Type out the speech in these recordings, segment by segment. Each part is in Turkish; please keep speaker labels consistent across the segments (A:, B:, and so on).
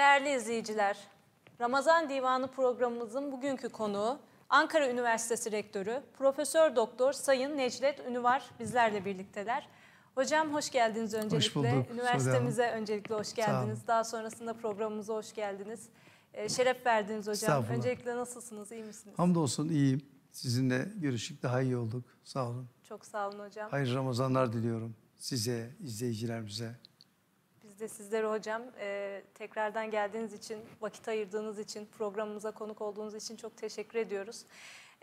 A: Değerli izleyiciler, Ramazan Divanı programımızın bugünkü konuğu Ankara Üniversitesi Rektörü Profesör Doktor Sayın Necdet Ünüvar bizlerle birlikteler. Hocam hoş geldiniz öncelikle. Hoş Üniversitemize öncelikle hoş geldiniz. Daha sonrasında programımıza hoş geldiniz. Ee, şeref verdiniz hocam. Öncelikle nasılsınız? İyi misiniz?
B: Hamdolsun iyiyim. Sizinle görüşük daha iyi olduk. Sağ olun.
A: Çok sağ olun hocam. Hayırlı
B: Ramazanlar diliyorum size, izleyicilerimize.
A: Biz de sizlere hocam e, tekrardan geldiğiniz için, vakit ayırdığınız için, programımıza konuk olduğunuz için çok teşekkür ediyoruz.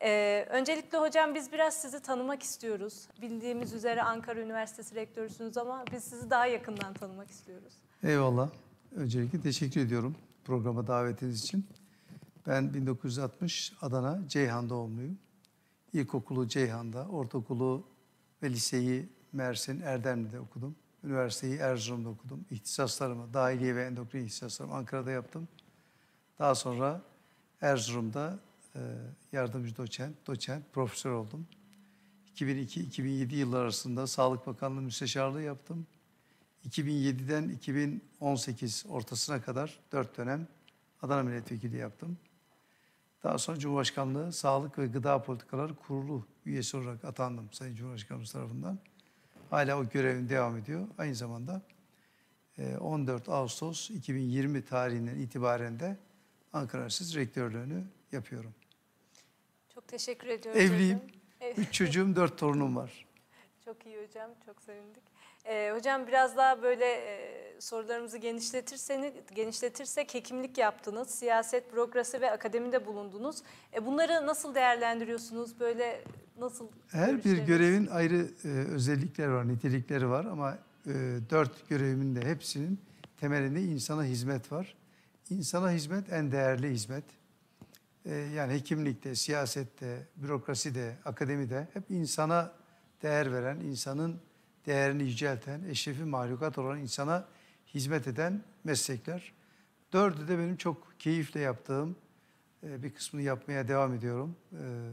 A: E, öncelikle hocam biz biraz sizi tanımak istiyoruz. Bildiğimiz üzere Ankara Üniversitesi rektörüsünüz ama biz sizi daha yakından tanımak istiyoruz.
B: Eyvallah. Öncelikle teşekkür ediyorum programa davetiniz için. Ben 1960 Adana Ceyhan doğumluyum. İlkokulu Ceyhan'da, ortaokulu ve liseyi Mersin Erdemli'de okudum. Üniversiteyi Erzurum'da okudum. İhtisaslarımı, dahiliye ve endokrin ihtisaslarımı Ankara'da yaptım. Daha sonra Erzurum'da e, yardımcı doçent, doçent, profesör oldum. 2002-2007 yılları arasında Sağlık Bakanlığı müsteşarlığı yaptım. 2007'den 2018 ortasına kadar 4 dönem Adana Milletvekili yaptım. Daha sonra Cumhurbaşkanlığı Sağlık ve Gıda Politikaları Kurulu üyesi olarak atandım Sayın Cumhurbaşkanımız tarafından. Hala o görevin devam ediyor. Aynı zamanda 14 e, Ağustos 2020 tarihinden itibaren de Ankara Üniversitesi Rektörlüğünü yapıyorum.
A: Çok teşekkür ediyorum. Evliyim. Hocam. Üç
B: çocuğum, dört torunum var.
A: Çok iyi hocam, çok sevindik. E, hocam biraz daha böyle e, sorularımızı genişletirseniz, genişletirsek hekimlik yaptınız, siyaset, bürokrasi ve akademide bulundunuz. E, bunları nasıl değerlendiriyorsunuz? Böyle nasıl?
B: Her bir görevin ayrı e, özellikleri var, nitelikleri var ama e, dört görevimin de hepsinin temelinde insana hizmet var. İnsana hizmet en değerli hizmet. E, yani hekimlikte, siyasette, bürokraside, akademide hep insana değer veren, insanın değerini yücelten, eşrefi mahlukat olan insana hizmet eden meslekler. Dördü de benim çok keyifle yaptığım, e, bir kısmını yapmaya devam ediyorum. E,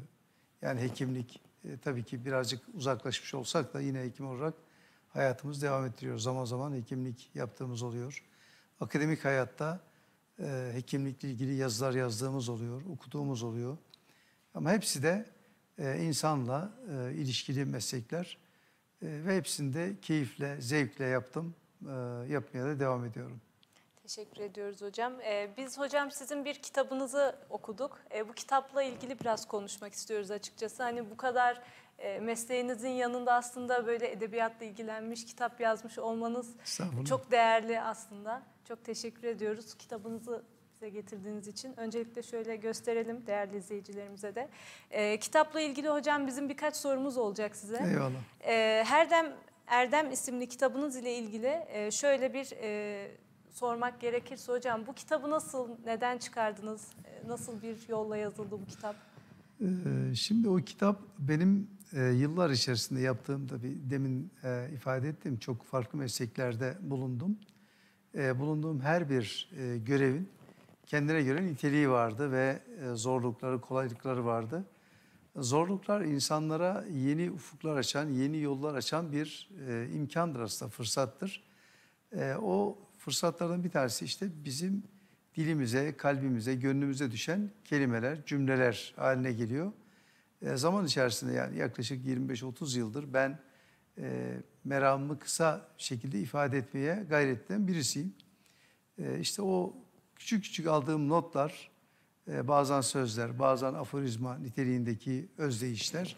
B: yani hekimlik e, tabii ki birazcık uzaklaşmış olsak da yine hekim olarak hayatımız devam ettiriyor. Zaman zaman hekimlik yaptığımız oluyor. Akademik hayatta hekimlikle ilgili yazılar yazdığımız oluyor, okuduğumuz oluyor. Ama hepsi de insanla ilişkili meslekler. Ee, ve hepsini de keyifle, zevkle yaptım. Ee, yapmaya da devam ediyorum.
A: Teşekkür ediyoruz hocam. Ee, biz hocam sizin bir kitabınızı okuduk. bu kitapla ilgili biraz konuşmak istiyoruz açıkçası. Hani bu kadar e, mesleğinizin yanında aslında böyle edebiyatla ilgilenmiş, kitap yazmış olmanız çok değerli aslında. Çok teşekkür ediyoruz. Kitabınızı zevkle getirdiğiniz için. Öncelikle şöyle gösterelim değerli izleyicilerimize de. E, kitapla ilgili hocam bizim birkaç sorumuz olacak size. Eyvallah. E, Herdem Erdem isimli kitabınız ile ilgili e, şöyle bir e, sormak gerekirse hocam bu kitabı nasıl, neden çıkardınız? E, nasıl bir yolla yazıldı bu kitap?
B: E, şimdi o kitap benim e, yıllar içerisinde yaptığım tabii demin e, ifade ettiğim çok farklı mesleklerde bulundum. E, bulunduğum her bir e, görevin kendine göre niteliği vardı ve e, zorlukları, kolaylıkları vardı. Zorluklar insanlara yeni ufuklar açan, yeni yollar açan bir e, imkandır aslında, fırsattır. E, o fırsatlardan bir tanesi işte bizim dilimize, kalbimize, gönlümüze düşen kelimeler, cümleler haline geliyor. E, zaman içerisinde yani yaklaşık 25-30 yıldır ben e, meramımı kısa şekilde ifade etmeye gayretten birisiyim. E, işte o küçük küçük aldığım notlar, e, bazen sözler, bazen aforizma niteliğindeki özdeyişler,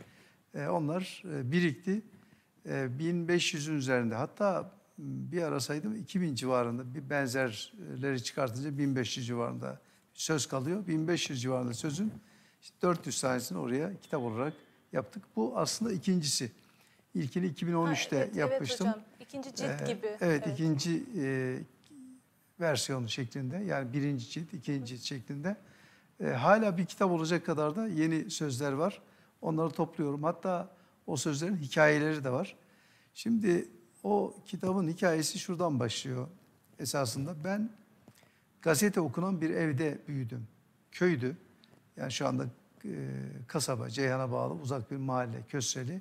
B: e, onlar e, birikti. E, 1500'ün üzerinde hatta bir ara saydım 2000 civarında bir benzerleri çıkartınca 1500 civarında söz kalıyor. 1500 civarında sözün işte 400 tanesini oraya kitap olarak yaptık. Bu aslında ikincisi. İlkini 2013'te ha, evet, yapmıştım. Evet hocam. İkinci cilt ee, gibi. Evet, evet. ikinci e, versiyonu şeklinde yani birinci cilt, ikinci cilt şeklinde e, hala bir kitap olacak kadar da yeni sözler var. Onları topluyorum. Hatta o sözlerin hikayeleri de var. Şimdi o kitabın hikayesi şuradan başlıyor esasında. Ben gazete okunan bir evde büyüdüm. Köydü. Yani şu anda e, kasaba, Ceyhan'a bağlı uzak bir mahalle, Kösreli.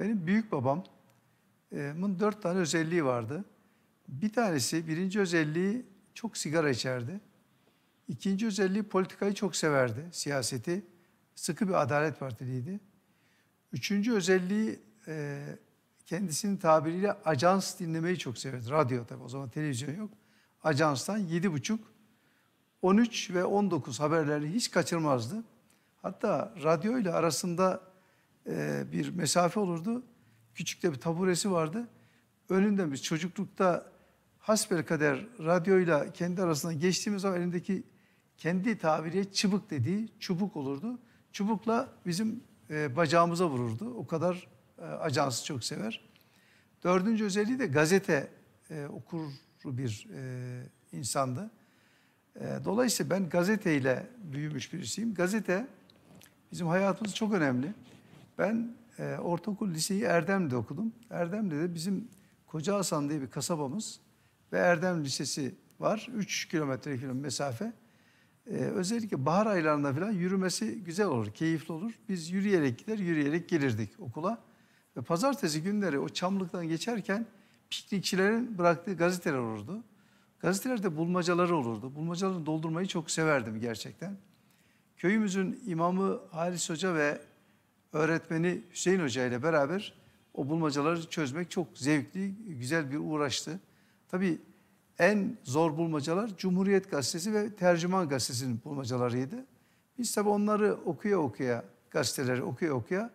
B: Benim büyük babamın dört tane özelliği vardı. Bir tanesi birinci özelliği çok sigara içerdi. İkinci özelliği politikayı çok severdi, siyaseti. Sıkı bir adalet partiliydi. Üçüncü özelliği e, kendisinin tabiriyle ajans dinlemeyi çok severdi. Radyo tabi o zaman televizyon yok. Ajanstan yedi buçuk, 13 ve 19 haberleri hiç kaçırmazdı. Hatta radyo ile arasında e, bir mesafe olurdu. Küçük de bir taburesi vardı. Önünde biz çocuklukta hasbel kader radyoyla kendi arasında geçtiğimiz zaman elindeki kendi tabiriye çubuk dediği çubuk olurdu. Çubukla bizim e, bacağımıza vururdu. O kadar e, ajansı çok sever. Dördüncü özelliği de gazete e, okur bir e, insandı. E, dolayısıyla ben gazeteyle büyümüş birisiyim. Gazete bizim hayatımız çok önemli. Ben e, ortaokul liseyi Erdem'de okudum. Erdem'de de bizim Koca Hasan diye bir kasabamız ve Erdem Lisesi var. 3 kilometre kilometre mesafe. Ee, özellikle bahar aylarında falan yürümesi güzel olur, keyifli olur. Biz yürüyerek gider, yürüyerek gelirdik okula. Ve pazartesi günleri o çamlıktan geçerken piknikçilerin bıraktığı gazeteler olurdu. Gazetelerde bulmacaları olurdu. Bulmacaları doldurmayı çok severdim gerçekten. Köyümüzün imamı Halis Hoca ve öğretmeni Hüseyin Hoca ile beraber o bulmacaları çözmek çok zevkli, güzel bir uğraştı. Tabii en zor bulmacalar Cumhuriyet Gazetesi ve Tercüman Gazetesi'nin bulmacalarıydı. Biz tabii onları okuya okuya, gazeteleri okuya okuya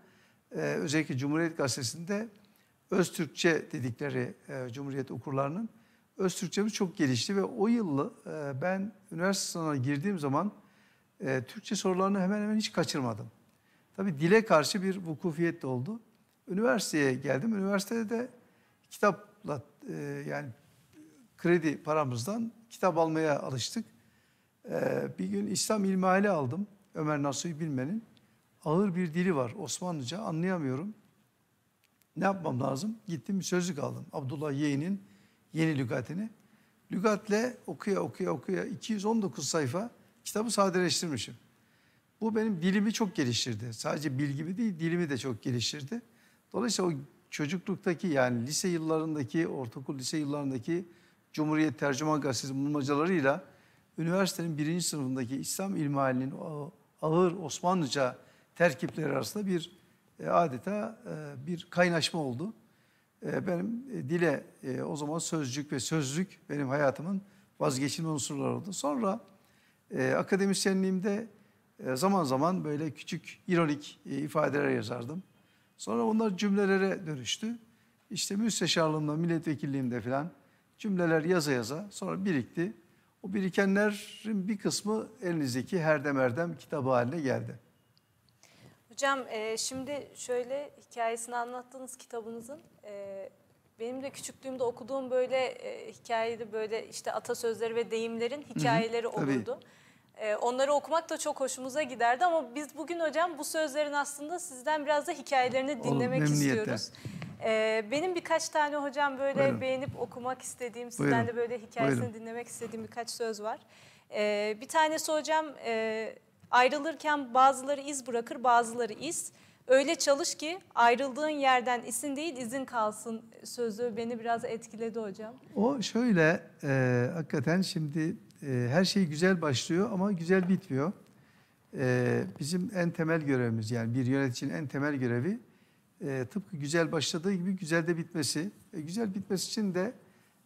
B: e, özellikle Cumhuriyet Gazetesi'nde öz Türkçe dedikleri e, Cumhuriyet okurlarının öz Türkçemiz çok gelişti ve o yıl e, ben üniversite sınavına girdiğim zaman e, Türkçe sorularını hemen hemen hiç kaçırmadım. Tabii dile karşı bir vukufiyet de oldu. Üniversiteye geldim. Üniversitede de kitapla e, yani kredi paramızdan kitap almaya alıştık. Ee, bir gün İslam İlmihali aldım. Ömer Nasuhi Bilmen'in. Ağır bir dili var Osmanlıca anlayamıyorum. Ne yapmam lazım? Gittim bir sözlük aldım. Abdullah Yeğen'in yeni lügatini. Lügatle okuya okuya okuya 219 sayfa kitabı sadeleştirmişim. Bu benim dilimi çok geliştirdi. Sadece bilgimi değil dilimi de çok geliştirdi. Dolayısıyla o çocukluktaki yani lise yıllarındaki, ortaokul lise yıllarındaki Cumhuriyet Tercüman Gazetesi bulmacalarıyla üniversitenin birinci sınıfındaki İslam ilmihalinin ağır Osmanlıca terkipleri arasında bir e, adeta e, bir kaynaşma oldu. E, benim dile o zaman sözcük ve sözlük benim hayatımın vazgeçilmez unsurları oldu. Sonra akademisyenliğimde zaman zaman böyle küçük ironik ifadeler yazardım. Sonra onlar cümlelere dönüştü. İşte müsteşarlığımda, milletvekilliğimde falan cümleler yaza yaza sonra birikti. O birikenlerin bir kısmı elinizdeki herdem herdem kitabı haline geldi.
A: Hocam e, şimdi şöyle hikayesini anlattığınız kitabınızın e, benim de küçüklüğümde okuduğum böyle e, hikayeli böyle işte atasözleri ve deyimlerin hikayeleri Hı -hı, olurdu. E, onları okumak da çok hoşumuza giderdi ama biz bugün hocam bu sözlerin aslında sizden biraz da hikayelerini dinlemek Oğlum, istiyoruz. Ee, benim birkaç tane hocam böyle Buyurun. beğenip okumak istediğim, sizden Buyurun. de böyle hikayesini Buyurun. dinlemek istediğim birkaç söz var. Ee, bir tanesi hocam e, ayrılırken bazıları iz bırakır bazıları iz. Öyle çalış ki ayrıldığın yerden isin değil izin kalsın sözü beni biraz etkiledi hocam.
B: O şöyle e, hakikaten şimdi e, her şey güzel başlıyor ama güzel bitmiyor. E, bizim en temel görevimiz yani bir yöneticinin en temel görevi e, tıpkı güzel başladığı gibi güzel de bitmesi. E, güzel bitmesi için de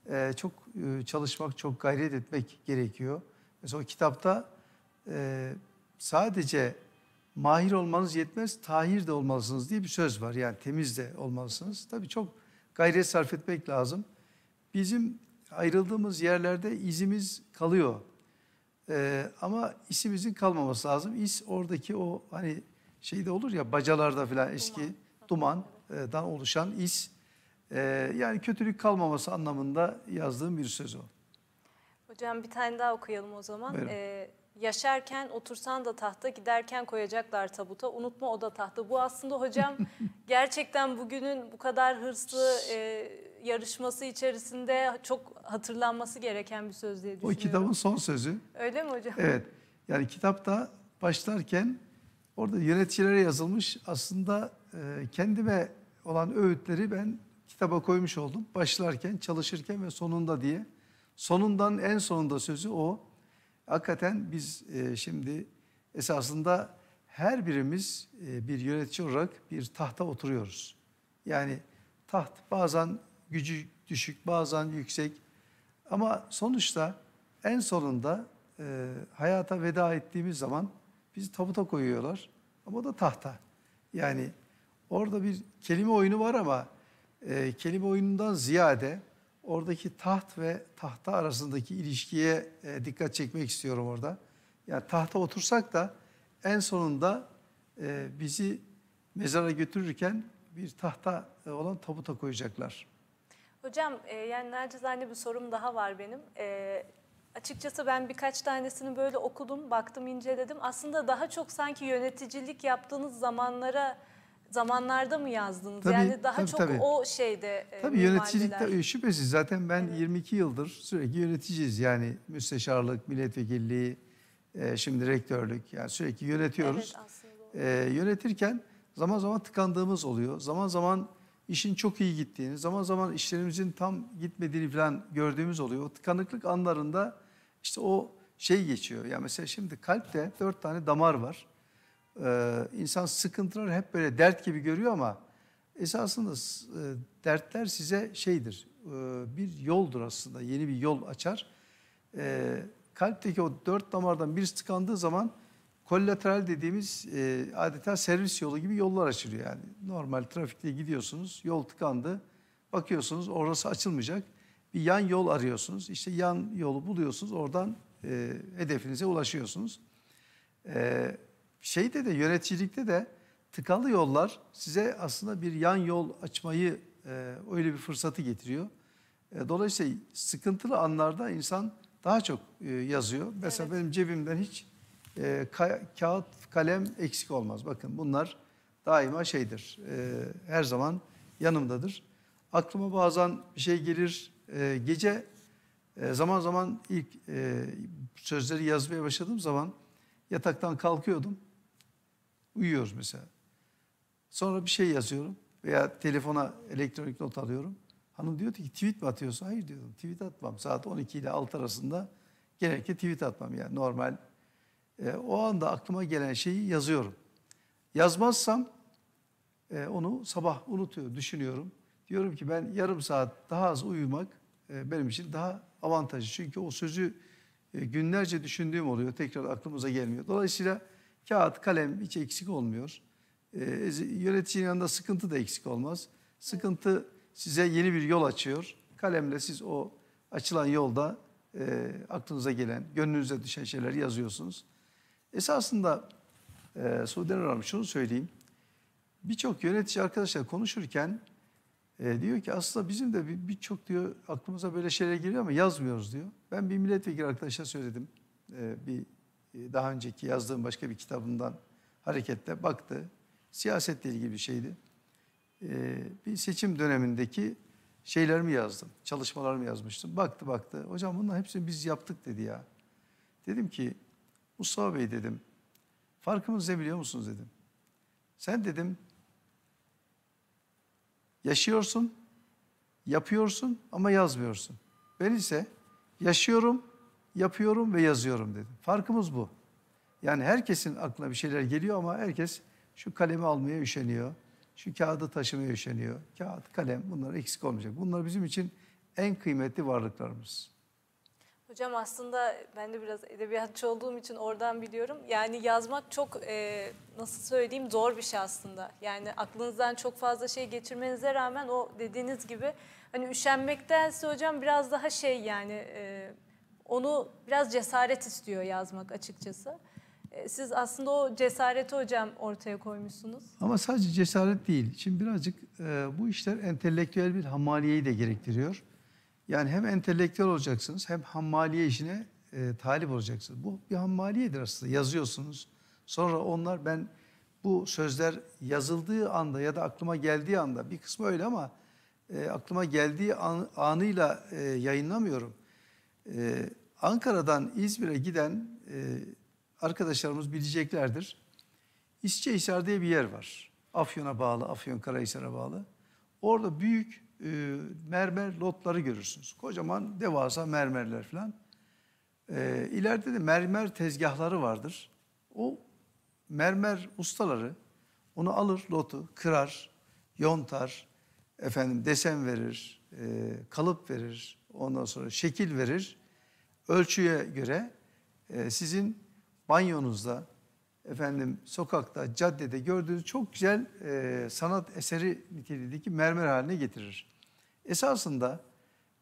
B: e, çok e, çalışmak, çok gayret etmek gerekiyor. Mesela o kitapta e, sadece mahir olmanız yetmez, tahir de olmalısınız diye bir söz var. Yani temiz de olmalısınız. Tabii çok gayret sarf etmek lazım. Bizim ayrıldığımız yerlerde izimiz kalıyor. Ee, ama isimizin kalmaması lazım. İz oradaki o hani şeyde olur ya bacalarda falan eski dumandan oluşan is. Ee, yani kötülük kalmaması anlamında yazdığım bir söz o.
A: Hocam bir tane daha okuyalım o zaman. Ee, yaşarken otursan da tahta, giderken koyacaklar tabuta. Unutma o da tahta. Bu aslında hocam gerçekten bugünün bu kadar hırslı e, yarışması içerisinde çok hatırlanması gereken bir söz diye düşünüyorum. O kitabın
B: son sözü. Öyle mi hocam? Evet. Yani kitapta başlarken orada yöneticilere yazılmış aslında ee, kendime olan öğütleri ben kitaba koymuş oldum. Başlarken, çalışırken ve sonunda diye. Sonundan en sonunda sözü o. Hakikaten biz e, şimdi esasında her birimiz e, bir yönetici olarak bir tahta oturuyoruz. Yani taht bazen gücü düşük, bazen yüksek. Ama sonuçta en sonunda e, hayata veda ettiğimiz zaman bizi tabuta koyuyorlar. Ama o da tahta. Yani Orada bir kelime oyunu var ama e, kelime oyunundan ziyade oradaki taht ve tahta arasındaki ilişkiye e, dikkat çekmek istiyorum orada. Yani tahta otursak da en sonunda e, bizi mezara götürürken bir tahta e, olan tabuta koyacaklar.
A: Hocam e, yani nacizane bir sorum daha var benim. E, açıkçası ben birkaç tanesini böyle okudum, baktım, inceledim. Aslında daha çok sanki yöneticilik yaptığınız zamanlara zamanlarda mı yazdınız? Tabii, yani daha tabii, çok tabii. o şeyde e, Tabii yöneticilikte e,
B: şüphesiz zaten ben evet. 22 yıldır sürekli yöneticiyiz. Yani müsteşarlık, milletvekilliği, e, şimdi rektörlük yani sürekli yönetiyoruz. Evet, aslında. yönetirken zaman zaman tıkandığımız oluyor. Zaman zaman işin çok iyi gittiğini, zaman zaman işlerimizin tam gitmediğini falan gördüğümüz oluyor. O tıkanıklık anlarında işte o şey geçiyor. Ya yani mesela şimdi kalpte dört tane damar var e, insan sıkıntıları hep böyle dert gibi görüyor ama esasında e, dertler size şeydir, e, bir yoldur aslında, yeni bir yol açar. E, kalpteki o dört damardan bir tıkandığı zaman kollateral dediğimiz e, adeta servis yolu gibi yollar açılıyor yani. Normal trafikte gidiyorsunuz, yol tıkandı, bakıyorsunuz orası açılmayacak. Bir yan yol arıyorsunuz, işte yan yolu buluyorsunuz, oradan e, hedefinize ulaşıyorsunuz. E, şeyde de yöneticilikte de tıkalı yollar size aslında bir yan yol açmayı e, öyle bir fırsatı getiriyor. E, dolayısıyla sıkıntılı anlarda insan daha çok e, yazıyor. Mesela evet. benim cebimden hiç e, ka kağıt, kalem eksik olmaz. Bakın bunlar daima şeydir. E, her zaman yanımdadır. Aklıma bazen bir şey gelir. E, gece e, zaman zaman ilk e, sözleri yazmaya başladığım zaman yataktan kalkıyordum. Uyuyoruz mesela. Sonra bir şey yazıyorum veya telefona elektronik not alıyorum. Hanım diyor ki tweet mi atıyorsun? Hayır diyorum. tweet atmam. Saat 12 ile 6 arasında genellikle tweet atmam yani normal. E, o anda aklıma gelen şeyi yazıyorum. Yazmazsam e, onu sabah unutuyor, düşünüyorum. Diyorum ki ben yarım saat daha az uyumak e, benim için daha avantajlı. Çünkü o sözü e, günlerce düşündüğüm oluyor. Tekrar aklımıza gelmiyor. Dolayısıyla Kağıt, kalem hiç eksik olmuyor. E, yöneticinin yanında sıkıntı da eksik olmaz. Sıkıntı size yeni bir yol açıyor. Kalemle siz o açılan yolda e, aklınıza gelen, gönlünüze düşen şeyleri yazıyorsunuz. Esasında e, Suudi Hanım şunu söyleyeyim. Birçok yönetici arkadaşla konuşurken e, diyor ki aslında bizim de birçok bir diyor aklımıza böyle şeyler geliyor ama yazmıyoruz diyor. Ben bir milletvekili arkadaşa söyledim. E, bir e, daha önceki yazdığım başka bir kitabından hareketle baktı. Siyasetle ilgili bir şeydi. E, bir seçim dönemindeki şeylerimi yazdım, çalışmalarımı yazmıştım. Baktı baktı, hocam bunların hepsini biz yaptık dedi ya. Dedim ki, Mustafa Bey dedim, farkımız ne biliyor musunuz dedim. Sen dedim, yaşıyorsun, yapıyorsun ama yazmıyorsun. Ben ise yaşıyorum, yapıyorum ve yazıyorum dedim. Farkımız bu. Yani herkesin aklına bir şeyler geliyor ama herkes şu kalemi almaya üşeniyor. Şu kağıdı taşımaya üşeniyor. Kağıt, kalem bunlar eksik olmayacak. Bunlar bizim için en kıymetli varlıklarımız.
A: Hocam aslında ben de biraz edebiyatçı olduğum için oradan biliyorum. Yani yazmak çok e, nasıl söyleyeyim zor bir şey aslında. Yani aklınızdan çok fazla şey geçirmenize rağmen o dediğiniz gibi hani üşenmektense hocam biraz daha şey yani... E, onu biraz cesaret istiyor yazmak açıkçası. E, siz aslında o cesareti hocam ortaya koymuşsunuz.
B: Ama sadece cesaret değil. Şimdi birazcık e, bu işler entelektüel bir hamaliyeyi de gerektiriyor. Yani hem entelektüel olacaksınız hem hammaliye işine e, talip olacaksınız. Bu bir hammaliyedir aslında. Yazıyorsunuz. Sonra onlar ben bu sözler yazıldığı anda ya da aklıma geldiği anda bir kısmı öyle ama e, aklıma geldiği an, anıyla e, yayınlamıyorum. Ee, Ankara'dan İzmir'e giden e, arkadaşlarımız bileceklerdir. İsçehisar diye bir yer var. Afyon'a bağlı, Afyon Karahisar'a bağlı. Orada büyük e, mermer lotları görürsünüz. Kocaman, devasa mermerler falan. E, ileride de mermer tezgahları vardır. O mermer ustaları onu alır lotu, kırar, yontar, efendim desen verir, e, kalıp verir, ondan sonra şekil verir. Ölçüye göre e, sizin banyonuzda, efendim sokakta, caddede gördüğünüz çok güzel e, sanat eseri niteliğindeki mermer haline getirir. Esasında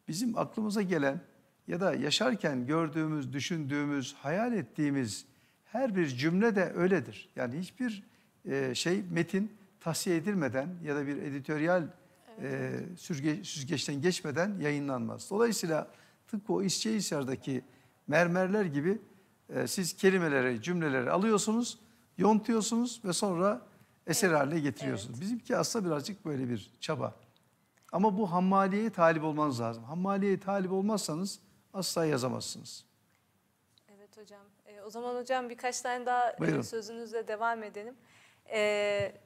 B: bizim aklımıza gelen ya da yaşarken gördüğümüz, düşündüğümüz, hayal ettiğimiz her bir cümle de öyledir. Yani hiçbir e, şey metin tahsiye edilmeden ya da bir editoryal e, sürge, süzgeçten geçmeden yayınlanmaz. Dolayısıyla tıpkı o İsçehisar'daki mermerler gibi e, siz kelimeleri, cümleleri alıyorsunuz, yontuyorsunuz ve sonra eser evet. haline getiriyorsunuz. Evet. Bizimki aslında birazcık böyle bir çaba. Ama bu hammaliyeye talip olmanız lazım. Hammaliyeye talip olmazsanız asla yazamazsınız.
A: Evet hocam. E, o zaman hocam birkaç tane daha Buyurun. sözünüzle devam edelim. Evet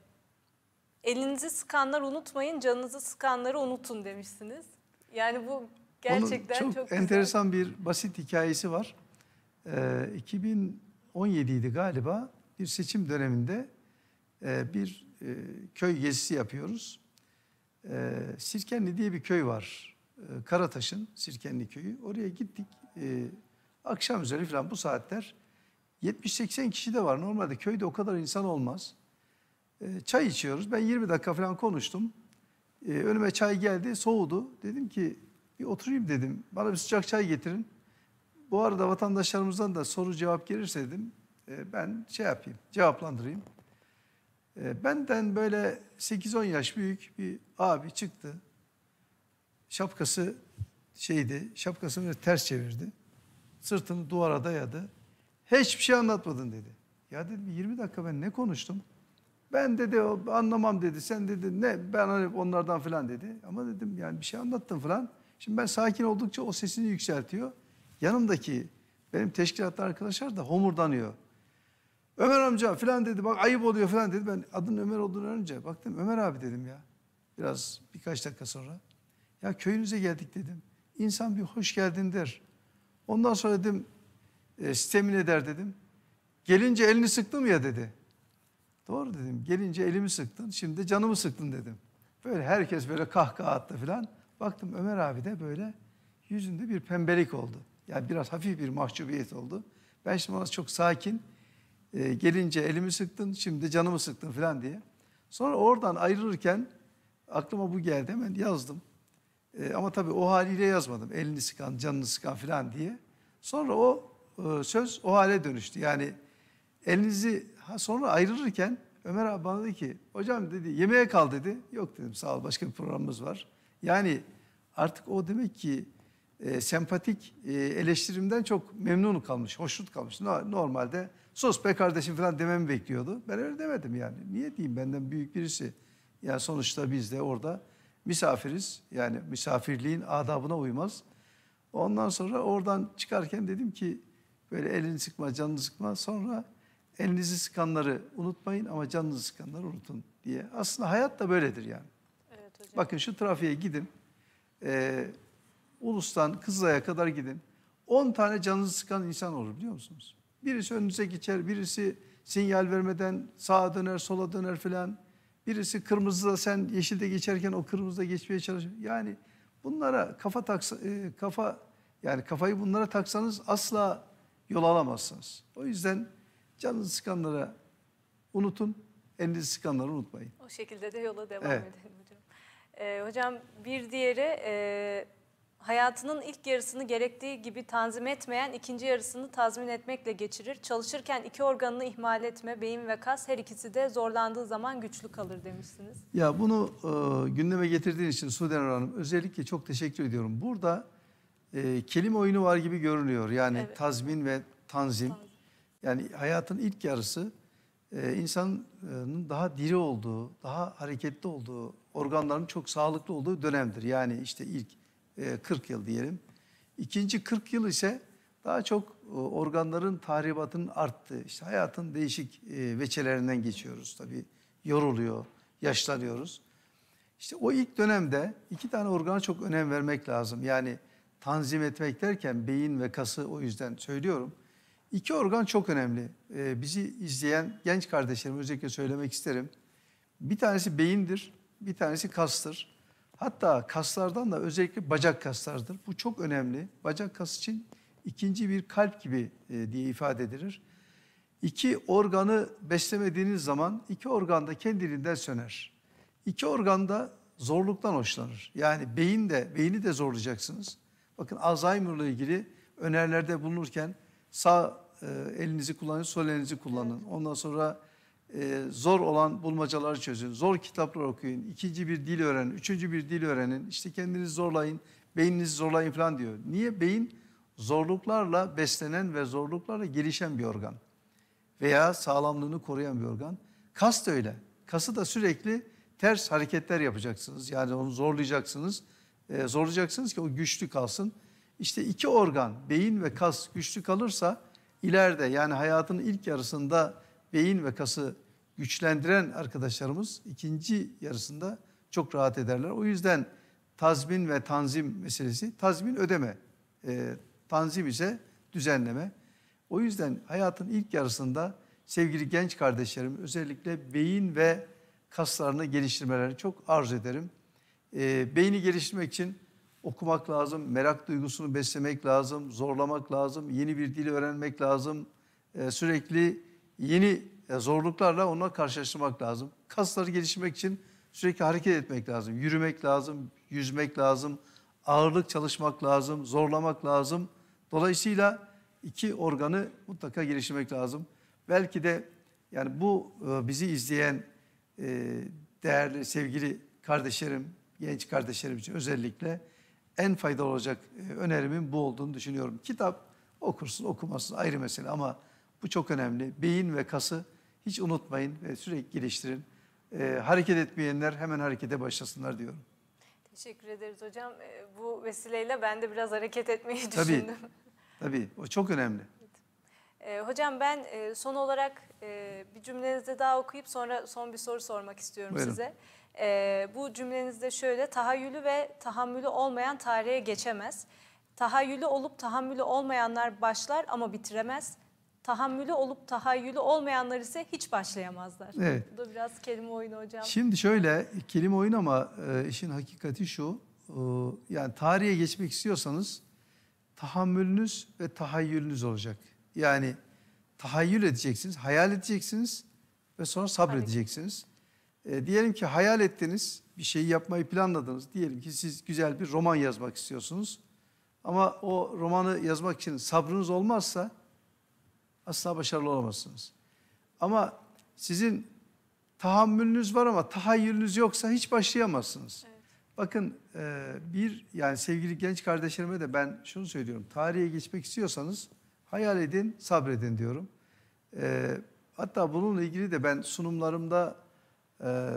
A: elinizi sıkanlar unutmayın, canınızı sıkanları unutun demişsiniz. Yani bu gerçekten çok, çok güzel.
B: enteresan bir basit hikayesi var. Ee, 2017 idi galiba bir seçim döneminde e, bir e, köy gezisi yapıyoruz. E, Sirkenli diye bir köy var. E, Karataş'ın Sirkenli köyü. Oraya gittik. E, akşam üzeri falan bu saatler 70-80 kişi de var. Normalde köyde o kadar insan olmaz. E, çay içiyoruz. Ben 20 dakika falan konuştum. E, önüme çay geldi, soğudu. Dedim ki bir oturayım dedim. Bana bir sıcak çay getirin. Bu arada vatandaşlarımızdan da soru cevap gelirse dedim. E, ben şey yapayım, cevaplandırayım. E, benden böyle 8-10 yaş büyük bir abi çıktı. Şapkası şeydi, şapkasını ters çevirdi. Sırtını duvara dayadı. Hiçbir şey anlatmadın dedi. Ya dedim 20 dakika ben ne konuştum? Ben dedi o anlamam dedi. Sen dedi ne ben hani onlardan falan dedi. Ama dedim yani bir şey anlattım falan. Şimdi ben sakin oldukça o sesini yükseltiyor. Yanımdaki benim teşkilatlı arkadaşlar da homurdanıyor. Ömer amca falan dedi bak ayıp oluyor falan dedi. Ben adın Ömer olduğunu öğrenince baktım Ömer abi dedim ya. Biraz birkaç dakika sonra. Ya köyünüze geldik dedim. İnsan bir hoş geldin der. Ondan sonra dedim e, sistemin eder dedim. Gelince elini sıktım ya dedi. Doğru dedim. Gelince elimi sıktın, şimdi canımı sıktın dedim. Böyle herkes böyle kahkaha attı falan. Baktım Ömer abi de böyle yüzünde bir pembelik oldu. Yani biraz hafif bir mahcubiyet oldu. Ben şimdi ona çok sakin, e, gelince elimi sıktın, şimdi canımı sıktın falan diye. Sonra oradan ayrılırken aklıma bu geldi hemen yazdım. E, ama tabii o haliyle yazmadım. Elini sıkan, canını sıkan falan diye. Sonra o e, söz o hale dönüştü. Yani elinizi sonra ayrılırken Ömer abi bana dedi ki hocam dedi yemeğe kal dedi. Yok dedim sağ ol başka bir programımız var. Yani artık o demek ki e, sempatik e, eleştirimden çok memnun kalmış, hoşnut kalmış. No, normalde sos be kardeşim falan dememi bekliyordu. Ben öyle demedim yani. Niye diyeyim benden büyük birisi. Yani sonuçta biz de orada misafiriz. Yani misafirliğin adabına uymaz. Ondan sonra oradan çıkarken dedim ki böyle elini sıkma, canını sıkma. Sonra elinizi sıkanları unutmayın ama canınızı sıkanları unutun diye. Aslında hayat da böyledir yani. Evet hocam. Bakın şu trafiğe gidin. E, Ulus'tan Kızılay'a kadar gidin. 10 tane canınızı sıkan insan olur biliyor musunuz? Birisi önünüze geçer, birisi sinyal vermeden sağa döner, sola döner filan. Birisi kırmızıda sen yeşilde geçerken o kırmızıda geçmeye çalışır. Yani bunlara kafa taksa, e, kafa yani kafayı bunlara taksanız asla yol alamazsınız. O yüzden Canınızı sıkanlara unutun, elinizi sıkanlara unutmayın.
A: O şekilde de yola devam evet. edelim hocam. Ee, hocam bir diğeri e, hayatının ilk yarısını gerektiği gibi tanzim etmeyen ikinci yarısını tazmin etmekle geçirir. Çalışırken iki organını ihmal etme, beyin ve kas her ikisi de zorlandığı zaman güçlü kalır demişsiniz.
B: Ya bunu e, gündeme getirdiğin için Suden Hanım özellikle çok teşekkür ediyorum. Burada e, kelime oyunu var gibi görünüyor. Yani evet. tazmin ve tanzim. tanzim. Yani hayatın ilk yarısı e, insanın daha diri olduğu, daha hareketli olduğu, organların çok sağlıklı olduğu dönemdir. Yani işte ilk 40 e, yıl diyelim. İkinci 40 yıl ise daha çok e, organların tahribatının arttığı, işte hayatın değişik e, veçelerinden geçiyoruz tabii. Yoruluyor, yaşlanıyoruz. İşte o ilk dönemde iki tane organa çok önem vermek lazım. Yani tanzim etmek derken beyin ve kası o yüzden söylüyorum. İki organ çok önemli. Ee, bizi izleyen genç kardeşlerim özellikle söylemek isterim. Bir tanesi beyindir, bir tanesi kastır. Hatta kaslardan da özellikle bacak kaslardır. Bu çok önemli. Bacak kas için ikinci bir kalp gibi e, diye ifade edilir. İki organı beslemediğiniz zaman iki organ da kendiliğinden söner. İki organ da zorluktan hoşlanır. Yani beyin de, beyni de zorlayacaksınız. Bakın Alzheimer'la ilgili önerilerde bulunurken Sağ e, elinizi kullanın, sol elinizi kullanın. Evet. Ondan sonra e, zor olan bulmacaları çözün. Zor kitaplar okuyun. ikinci bir dil öğrenin. Üçüncü bir dil öğrenin. İşte kendinizi zorlayın. Beyninizi zorlayın falan diyor. Niye? Beyin zorluklarla beslenen ve zorluklarla gelişen bir organ. Veya sağlamlığını koruyan bir organ. Kas da öyle. Kası da sürekli ters hareketler yapacaksınız. Yani onu zorlayacaksınız. E, zorlayacaksınız ki o güçlü kalsın. İşte iki organ beyin ve kas güçlü kalırsa ileride yani hayatın ilk yarısında beyin ve kası güçlendiren arkadaşlarımız ikinci yarısında çok rahat ederler. O yüzden tazmin ve tanzim meselesi tazmin ödeme, e, tanzim ise düzenleme. O yüzden hayatın ilk yarısında sevgili genç kardeşlerim özellikle beyin ve kaslarını geliştirmelerini çok arz ederim. E, beyni geliştirmek için okumak lazım, merak duygusunu beslemek lazım, zorlamak lazım, yeni bir dili öğrenmek lazım. Ee, sürekli yeni e, zorluklarla onunla karşılaşmak lazım. Kasları gelişmek için sürekli hareket etmek lazım, yürümek lazım, yüzmek lazım, ağırlık çalışmak lazım, zorlamak lazım. Dolayısıyla iki organı mutlaka gelişmek lazım. Belki de yani bu e, bizi izleyen e, değerli sevgili kardeşlerim, genç kardeşlerim için özellikle en faydalı olacak e, önerimin bu olduğunu düşünüyorum. Kitap okursun okumasın ayrı mesele ama bu çok önemli. Beyin ve kası hiç unutmayın ve sürekli geliştirin. Ee, hareket etmeyenler hemen harekete başlasınlar diyorum.
A: Teşekkür ederiz hocam. E, bu vesileyle ben de biraz hareket etmeyi düşündüm. Tabii,
B: tabii. o çok önemli.
A: E, hocam ben e, son olarak e, bir cümlenizi daha okuyup sonra son bir soru sormak istiyorum Buyurun. size. E, bu cümlenizde şöyle tahayyülü ve tahammülü olmayan tarihe geçemez. Tahayyülü olup tahammülü olmayanlar başlar ama bitiremez. Tahammülü olup tahayyülü olmayanlar ise hiç başlayamazlar. Evet. Bu da biraz kelime oyunu hocam. Şimdi
B: şöyle kelime oyunu ama e, işin hakikati şu. E, yani tarihe geçmek istiyorsanız tahammülünüz ve tahayyülünüz olacak. Yani tahayyül edeceksiniz, hayal edeceksiniz ve sonra sabredeceksiniz. Hareket. E, diyelim ki hayal ettiniz, bir şeyi yapmayı planladınız. Diyelim ki siz güzel bir roman yazmak istiyorsunuz. Ama o romanı yazmak için sabrınız olmazsa asla başarılı olamazsınız. Ama sizin tahammülünüz var ama tahayyülünüz yoksa hiç başlayamazsınız. Evet. Bakın e, bir yani sevgili genç kardeşlerime de ben şunu söylüyorum. Tarihe geçmek istiyorsanız hayal edin, sabredin diyorum. E, hatta bununla ilgili de ben sunumlarımda ee,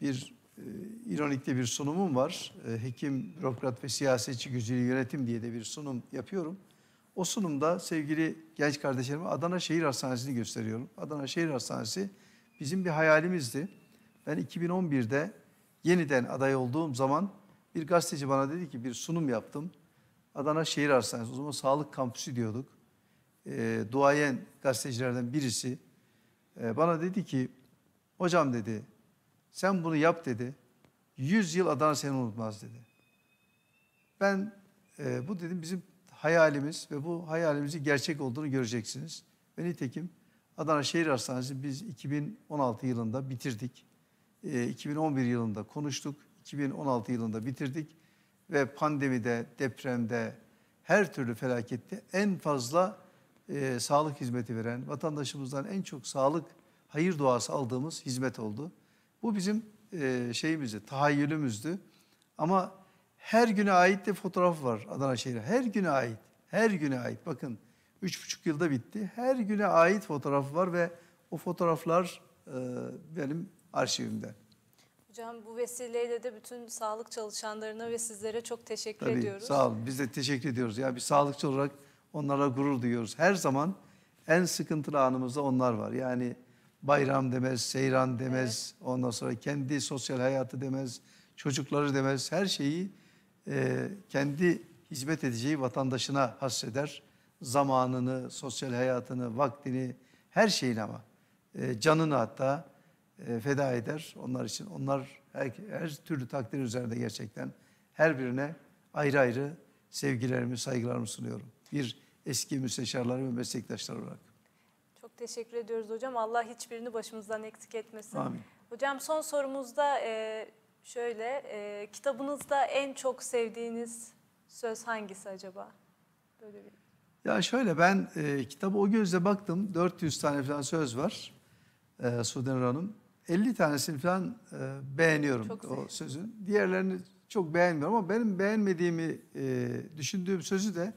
B: bir e, ironikte bir sunumum var. Ee, hekim, bürokrat ve siyasetçi gücüyle yönetim diye de bir sunum yapıyorum. O sunumda sevgili genç kardeşlerime Adana Şehir Hastanesi'ni gösteriyorum. Adana Şehir Hastanesi bizim bir hayalimizdi. Ben 2011'de yeniden aday olduğum zaman bir gazeteci bana dedi ki bir sunum yaptım. Adana Şehir Hastanesi, o zaman sağlık kampüsü diyorduk. E, duayen gazetecilerden birisi e, bana dedi ki, hocam dedi sen bunu yap dedi. Yüz yıl Adana seni unutmaz dedi. Ben e, bu dedim bizim hayalimiz ve bu hayalimizi gerçek olduğunu göreceksiniz. Ve nitekim Adana Şehir Hastanesi biz 2016 yılında bitirdik. E, 2011 yılında konuştuk. 2016 yılında bitirdik. Ve pandemide, depremde, her türlü felakette en fazla e, sağlık hizmeti veren, vatandaşımızdan en çok sağlık hayır duası aldığımız hizmet oldu. Bu bizim e, şeyimizdi, tahayyülümüzdü. Ama her güne ait de fotoğraf var Adana şehri. Her güne ait, her güne ait. Bakın üç buçuk yılda bitti. Her güne ait fotoğraf var ve o fotoğraflar e, benim arşivimde.
A: Hocam bu vesileyle de bütün sağlık çalışanlarına ve sizlere çok teşekkür Tabii, ediyoruz. Sağ
B: olun. Biz de teşekkür ediyoruz. Ya bir sağlıkçı olarak onlara gurur duyuyoruz. Her zaman en sıkıntılı anımızda onlar var. Yani bayram demez, seyran demez. Evet. Ondan sonra kendi sosyal hayatı demez, çocukları demez. Her şeyi e, kendi hizmet edeceği vatandaşına hasreder. Zamanını, sosyal hayatını, vaktini, her şeyini ama. E, canını hatta e, feda eder onlar için. Onlar her, her türlü takdir üzerinde gerçekten her birine ayrı ayrı sevgilerimi, saygılarımı sunuyorum. Bir eski müsteşarlarım ve meslektaşlar olarak
A: teşekkür ediyoruz hocam. Allah hiçbirini başımızdan eksik etmesin. Amin. Hocam son sorumuzda e, şöyle, e, kitabınızda en çok sevdiğiniz söz hangisi acaba? Böyle bir...
B: Ya şöyle ben e, kitabı o gözle baktım. 400 tane falan söz var e, Sudan Hanım. 50 tanesini falan e, beğeniyorum çok o sözün. Diğerlerini çok beğenmiyorum ama benim beğenmediğimi e, düşündüğüm sözü de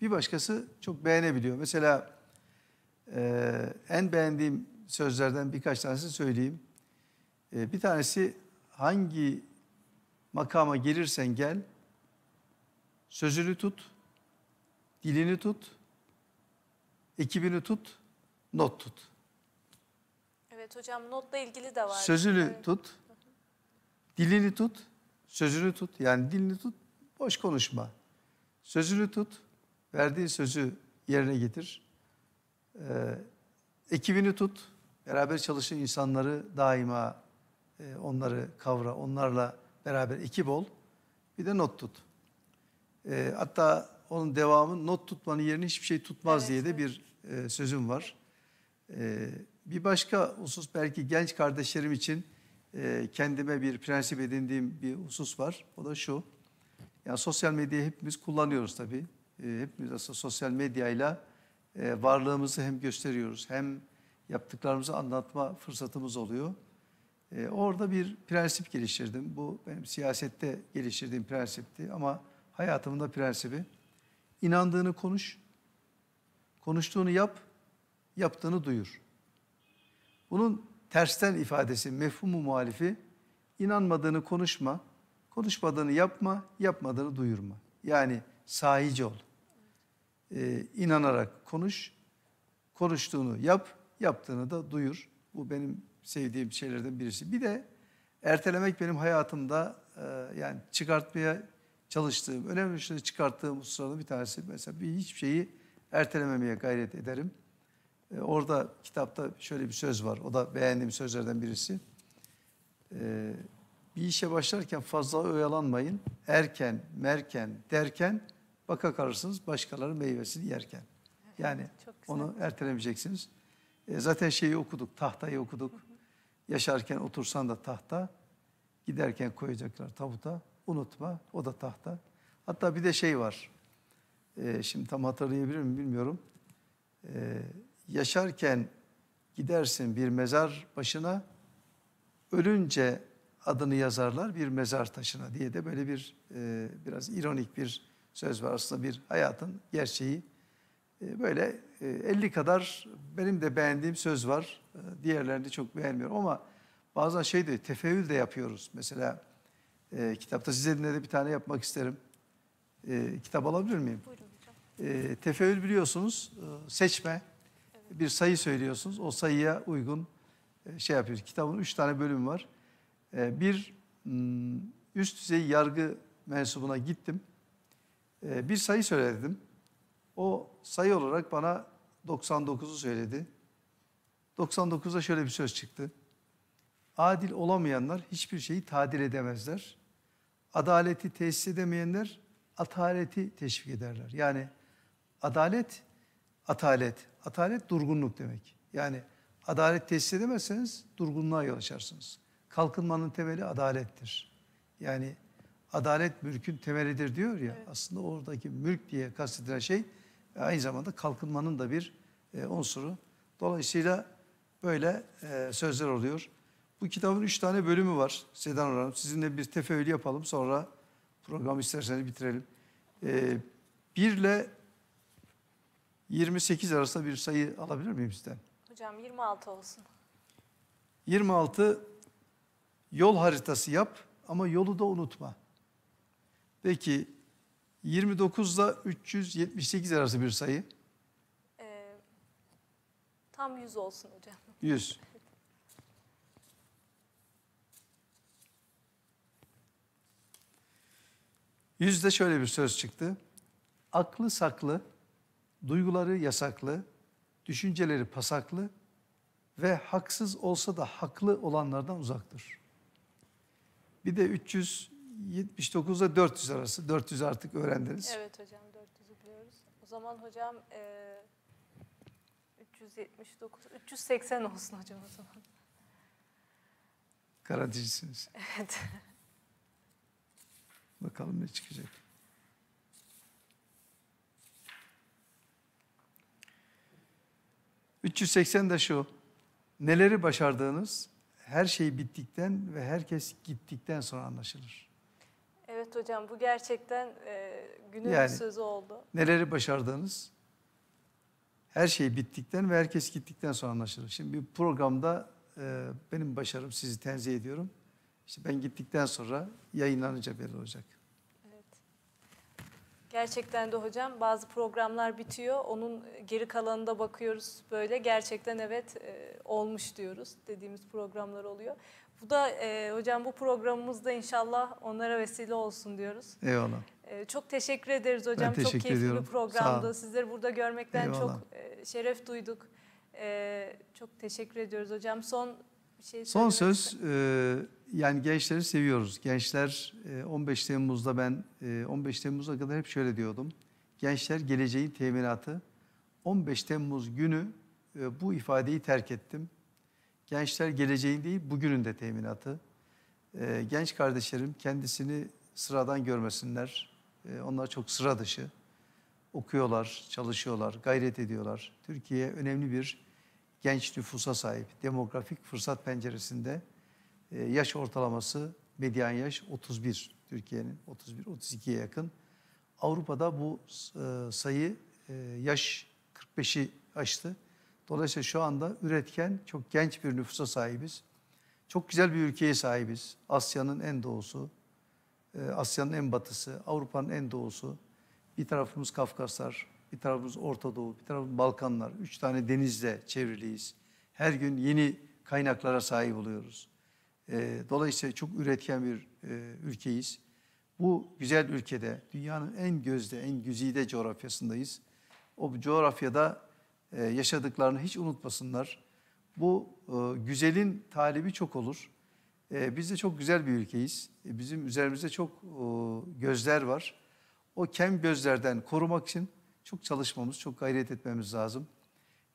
B: bir başkası çok beğenebiliyor. Mesela en beğendiğim sözlerden birkaç tanesini söyleyeyim. Ee, bir tanesi hangi makama gelirsen gel, sözünü tut, dilini tut, ekibini tut, not tut.
A: Evet hocam notla ilgili de var. Sözünü evet.
B: tut, dilini tut, sözünü tut. Yani dilini tut, boş konuşma. Sözünü tut, verdiğin sözü yerine getir. Ee, Ekibini tut, beraber çalışan insanları daima e, onları kavra, onlarla beraber ekip ol. Bir de not tut. E, hatta onun devamı not tutmanın yerine hiçbir şey tutmaz evet, diye de bir e, sözüm var. E, bir başka husus belki genç kardeşlerim için e, kendime bir prensip edindiğim bir husus var. O da şu. Yani sosyal medyayı hepimiz kullanıyoruz tabii. E, hepimiz aslında sosyal medyayla ee, varlığımızı hem gösteriyoruz hem yaptıklarımızı anlatma fırsatımız oluyor. Ee, orada bir prensip geliştirdim. Bu benim siyasette geliştirdiğim prensipti ama hayatımın da prensibi. İnandığını konuş, konuştuğunu yap, yaptığını duyur. Bunun tersten ifadesi, mefhumu muhalifi, inanmadığını konuşma, konuşmadığını yapma, yapmadığını duyurma. Yani sahici ol e, inanarak konuş. Konuştuğunu yap, yaptığını da duyur. Bu benim sevdiğim şeylerden birisi. Bir de ertelemek benim hayatımda e, yani çıkartmaya çalıştığım, önemli şeyleri çıkarttığım hususlardan bir tanesi. Mesela bir hiçbir şeyi ertelememeye gayret ederim. E, orada kitapta şöyle bir söz var. O da beğendiğim sözlerden birisi. E, bir işe başlarken fazla oyalanmayın. Erken, merken, derken Baka kalırsınız başkaları meyvesini yerken. Yani onu ertelemeyeceksiniz. E, zaten şeyi okuduk, tahtayı okuduk. Yaşarken otursan da tahta, giderken koyacaklar tabuta. Unutma, o da tahta. Hatta bir de şey var. E, şimdi tam hatırlayabilir miyim bilmiyorum. E, yaşarken gidersin bir mezar başına, ölünce adını yazarlar bir mezar taşına diye de böyle bir e, biraz ironik bir söz var aslında bir hayatın gerçeği. E, böyle 50 e, kadar benim de beğendiğim söz var. E, diğerlerini çok beğenmiyorum ama bazen şey de tefeül de yapıyoruz. Mesela e, kitapta sizinle de bir tane yapmak isterim. E, kitap alabilir miyim? Buyurun e, tefeül biliyorsunuz seçme. Evet. Bir sayı söylüyorsunuz. O sayıya uygun şey yapıyoruz. Kitabın üç tane bölümü var. E, bir hmm, üst düzey yargı mensubuna gittim. E, bir sayı söyledim. O sayı olarak bana 99'u söyledi. 99'a şöyle bir söz çıktı. Adil olamayanlar hiçbir şeyi tadil edemezler. Adaleti tesis edemeyenler ataleti teşvik ederler. Yani adalet, atalet. Atalet durgunluk demek. Yani adalet tesis edemezseniz durgunluğa yol açarsınız. Kalkınmanın temeli adalettir. Yani adalet mülkün temelidir diyor ya. Evet. Aslında oradaki mülk diye kastedilen şey aynı zamanda kalkınmanın da bir e, unsuru. Dolayısıyla böyle e, sözler oluyor. Bu kitabın üç tane bölümü var Sedan Hanım. Sizinle bir tefeül yapalım sonra programı isterseniz bitirelim. E, 1 ile 28 arasında bir sayı alabilir miyim sizden?
A: Hocam 26 olsun.
B: 26 yol haritası yap ama yolu da unutma. Peki 29 ile 378 arası bir sayı.
A: Ee, tam 100 olsun hocam.
B: 100. Yüzde şöyle bir söz çıktı. Aklı saklı, duyguları yasaklı, düşünceleri pasaklı ve haksız olsa da haklı olanlardan uzaktır. Bir de 300 79 79'da 400 arası. 400 artık öğrendiniz.
A: Evet hocam 400'ü biliyoruz. O zaman hocam e, 379, 380 olsun hocam o zaman.
B: Garanticisiniz. Evet. Bakalım ne çıkacak. ...380 de şu... ...neleri başardığınız... ...her şey bittikten ve herkes gittikten sonra anlaşılır.
A: Evet hocam bu gerçekten e, günün yani, sözü oldu.
B: Neleri başardınız? her şey bittikten ve herkes gittikten sonra anlaşılır. Şimdi bir programda e, benim başarım sizi tenzih ediyorum. İşte ben gittikten sonra yayınlanınca belli olacak.
A: Gerçekten de hocam bazı programlar bitiyor. Onun geri kalanında bakıyoruz böyle. Gerçekten evet e, olmuş diyoruz dediğimiz programlar oluyor. Bu da e, hocam bu programımızda inşallah onlara vesile olsun diyoruz. Eyvallah. E, çok teşekkür ederiz hocam. Ben teşekkür çok keyifli ediyorum. bir programdı. Sizleri burada görmekten Eyvallah. çok e, şeref duyduk. E, çok teşekkür ediyoruz hocam. Son
B: şey Son söz e, yani gençleri seviyoruz. Gençler e, 15 Temmuz'da ben e, 15 Temmuz'a kadar hep şöyle diyordum. Gençler geleceğin teminatı. 15 Temmuz günü e, bu ifadeyi terk ettim. Gençler geleceğin değil bugünün de teminatı. E, genç kardeşlerim kendisini sıradan görmesinler. E, onlar çok sıra dışı. Okuyorlar, çalışıyorlar, gayret ediyorlar. Türkiye önemli bir genç nüfusa sahip. Demografik fırsat penceresinde e, yaş ortalaması, medyan yaş 31 Türkiye'nin 31-32'ye yakın. Avrupa'da bu e, sayı e, yaş 45'i aştı. Dolayısıyla şu anda üretken çok genç bir nüfusa sahibiz. Çok güzel bir ülkeye sahibiz. Asya'nın en doğusu, Asya'nın en batısı, Avrupa'nın en doğusu. Bir tarafımız Kafkaslar, bir tarafımız Orta Doğu, bir tarafımız Balkanlar. Üç tane denizle çevriliyiz. Her gün yeni kaynaklara sahip oluyoruz. Ee, dolayısıyla çok üretken bir e, ülkeyiz. Bu güzel ülkede, dünyanın en gözde, en güzide coğrafyasındayız. O coğrafyada e, yaşadıklarını hiç unutmasınlar. Bu e, güzelin talebi çok olur. biz de çok güzel bir ülkeyiz. bizim üzerimizde çok gözler var. O kem gözlerden korumak için çok çalışmamız, çok gayret etmemiz lazım.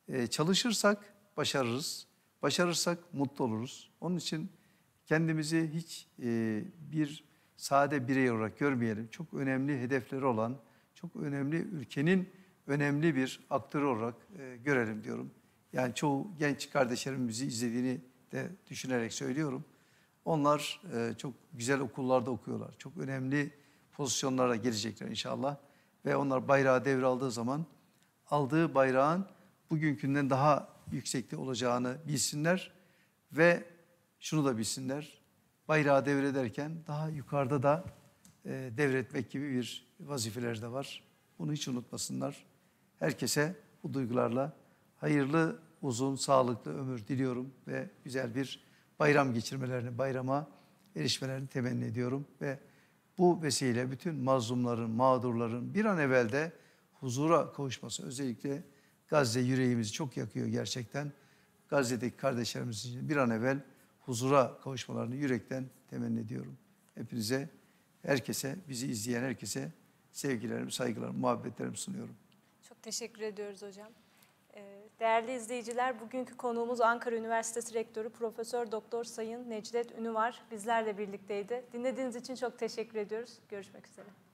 B: Ee, çalışırsak başarırız, başarırsak mutlu oluruz. Onun için kendimizi hiç e, bir sade birey olarak görmeyelim. Çok önemli hedefleri olan, çok önemli ülkenin önemli bir aktörü olarak e, görelim diyorum. Yani çoğu genç kardeşlerimizi izlediğini de düşünerek söylüyorum. Onlar e, çok güzel okullarda okuyorlar. Çok önemli pozisyonlara gelecekler inşallah ve onlar bayrağı devraldığı zaman aldığı bayrağın bugünkünden daha yüksekte olacağını bilsinler ve şunu da bilsinler. Bayrağı devrederken daha yukarıda da e, devretmek gibi bir vazifeler de var. Bunu hiç unutmasınlar. Herkese bu duygularla hayırlı, uzun, sağlıklı ömür diliyorum ve güzel bir bayram geçirmelerini, bayrama erişmelerini temenni ediyorum ve bu vesile bütün mazlumların, mağdurların bir an evvel de huzura kavuşması özellikle Gazze yüreğimizi çok yakıyor gerçekten. Gazze'deki kardeşlerimiz için bir an evvel huzura kavuşmalarını yürekten temenni ediyorum. Hepinize, herkese, bizi izleyen herkese sevgilerimi, saygılarımı, muhabbetlerimi sunuyorum.
A: Çok teşekkür ediyoruz hocam. Ee, değerli izleyiciler, bugünkü konuğumuz Ankara Üniversitesi Rektörü Profesör Doktor Sayın Necdet Ünüvar bizlerle birlikteydi. Dinlediğiniz için çok teşekkür ediyoruz. Görüşmek üzere.